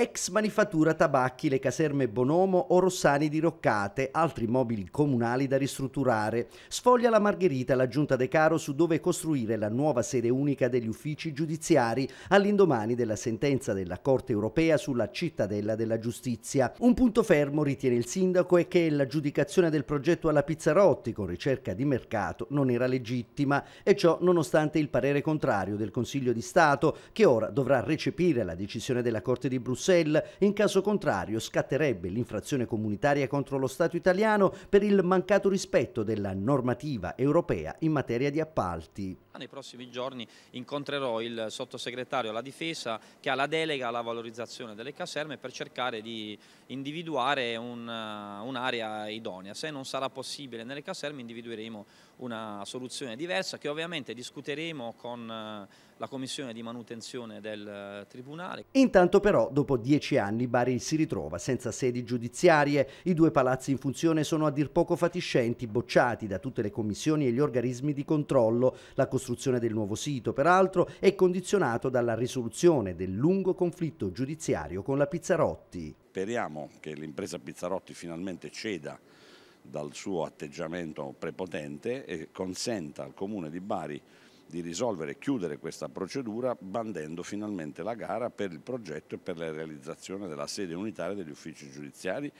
ex manifattura tabacchi, le caserme Bonomo o Rossani di Roccate, altri mobili comunali da ristrutturare. Sfoglia la Margherita la giunta De Caro su dove costruire la nuova sede unica degli uffici giudiziari all'indomani della sentenza della Corte europea sulla cittadella della giustizia. Un punto fermo, ritiene il sindaco, è che l'aggiudicazione del progetto alla Pizzarotti con ricerca di mercato non era legittima e ciò nonostante il parere contrario del Consiglio di Stato che ora dovrà recepire la decisione della Corte di Bruxelles Bruxelles, in caso contrario scatterebbe l'infrazione comunitaria contro lo Stato italiano per il mancato rispetto della normativa europea in materia di appalti nei prossimi giorni incontrerò il sottosegretario alla difesa che ha la delega alla valorizzazione delle caserme per cercare di individuare eh, un'area un idonea. Se non sarà possibile nelle caserme individueremo una soluzione diversa che ovviamente discuteremo con eh, la commissione di manutenzione del eh, Tribunale. Intanto però dopo dieci anni Bari si ritrova senza sedi giudiziarie, i due palazzi in funzione sono a dir poco fatiscenti, bocciati da tutte le commissioni e gli organismi di controllo, la costruzione costruzione del nuovo sito, peraltro, è condizionato dalla risoluzione del lungo conflitto giudiziario con la Pizzarotti. Speriamo che l'impresa Pizzarotti finalmente ceda dal suo atteggiamento prepotente e consenta al Comune di Bari di risolvere e chiudere questa procedura bandendo finalmente la gara per il progetto e per la realizzazione della sede unitaria degli uffici giudiziari